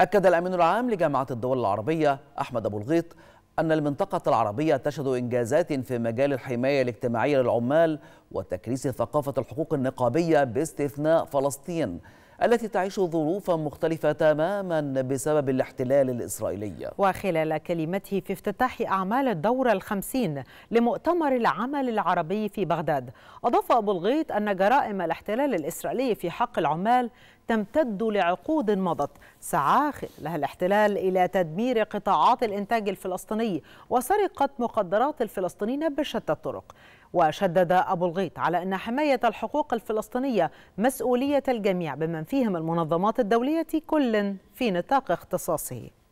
أكد الأمين العام لجامعة الدول العربية أحمد أبو الغيط أن المنطقة العربية تشهد إنجازات في مجال الحماية الاجتماعية للعمال وتكريس ثقافة الحقوق النقابية باستثناء فلسطين التي تعيش ظروفا مختلفة تماما بسبب الاحتلال الإسرائيلي وخلال كلمته في افتتاح أعمال الدورة الخمسين لمؤتمر العمل العربي في بغداد أضاف أبو الغيط أن جرائم الاحتلال الإسرائيلي في حق العمال تمتد لعقود مضت سعى خلالها الاحتلال إلى تدمير قطاعات الإنتاج الفلسطيني وسرقة مقدرات الفلسطينيين بشتى الطرق وشدد أبو الغيط على أن حماية الحقوق الفلسطينية مسؤولية الجميع بمن فيهم المنظمات الدولية كل في نطاق اختصاصه